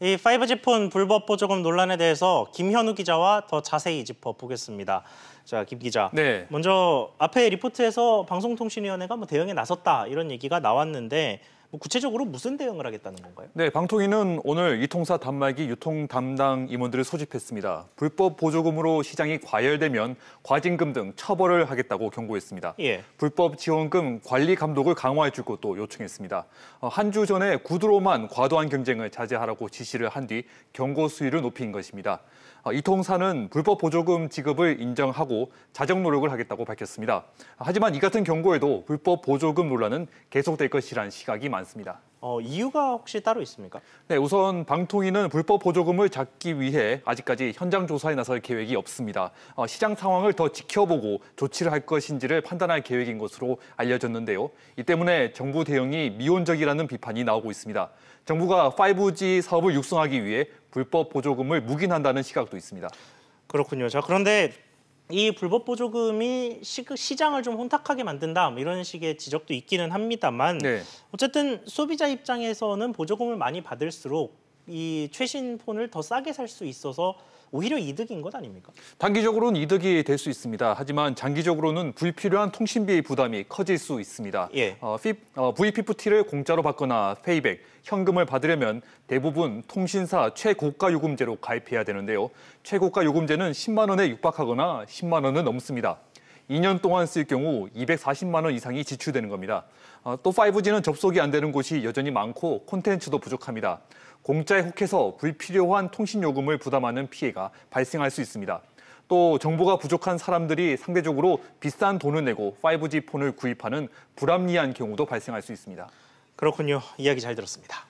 이 5G 폰 불법 보조금 논란에 대해서 김현우 기자와 더 자세히 짚어보겠습니다. 자, 김 기자. 네. 먼저 앞에 리포트에서 방송통신위원회가 뭐 대응에 나섰다 이런 얘기가 나왔는데 뭐 구체적으로 무슨 대응을 하겠다는 건가요? 네, 방통위는 오늘 이통사 단말기 유통 담당 임원들을 소집했습니다. 불법 보조금으로 시장이 과열되면 과징금 등 처벌을 하겠다고 경고했습니다. 예. 불법 지원금 관리 감독을 강화해 줄 것도 요청했습니다. 어, 한주 전에 구두로만 과도한 경쟁을 자제하라고 지시를 한 뒤 경고 수위를 높인 것입니다. 어, 이통사는 불법 보조금 지급을 인정하고 자정 노력을 하겠다고 밝혔습니다. 하지만 이 같은 경고에도 불법 보조금 논란은 계속될 것이란 시각이 많습니다. 않습니다. 어, 이유가 혹시 따로 있습니까? 네, 우선 방통위는 불법 보조금을 잡기 위해 아직까지 현장 조사에 나설 계획이 없습니다. 어, 시장 상황을 더 지켜보고 조치를 할 것인지를 판단할 계획인 것으로 알려졌는데요. 이 때문에 정부 대응이 미온적이라는 비판이 나오고 있습니다. 정부가 5G 사업을 육성하기 위해 불법 보조금을 묵인한다는 시각도 있습니다. 그렇군요. 자, 그런데 이 불법 보조금이 시장을 시좀 혼탁하게 만든다 뭐 이런 식의 지적도 있기는 합니다만 네. 어쨌든 소비자 입장에서는 보조금을 많이 받을수록 이 최신 폰을 더 싸게 살 수 있어서 오히려 이득인 것 아닙니까? 단기적으로는 이득이 될 수 있습니다. 하지만 장기적으로는 불필요한 통신비 부담이 커질 수 있습니다. 예. 어, 피, 어, V50를 공짜로 받거나 페이백, 현금을 받으려면 대부분 통신사 최고가 요금제로 가입해야 되는데요. 최고가 요금제는 10만 원에 육박하거나 10만 원은 넘습니다. 2년 동안 쓸 경우 240만 원 이상이 지출되는 겁니다. 어, 또 5G는 접속이 안 되는 곳이 여전히 많고 콘텐츠도 부족합니다. 공짜에 혹해서 불필요한 통신 요금을 부담하는 피해가 발생할 수 있습니다. 또 정보가 부족한 사람들이 상대적으로 비싼 돈을 내고 5G 폰을 구입하는 불합리한 경우도 발생할 수 있습니다. 그렇군요. 이야기 잘 들었습니다.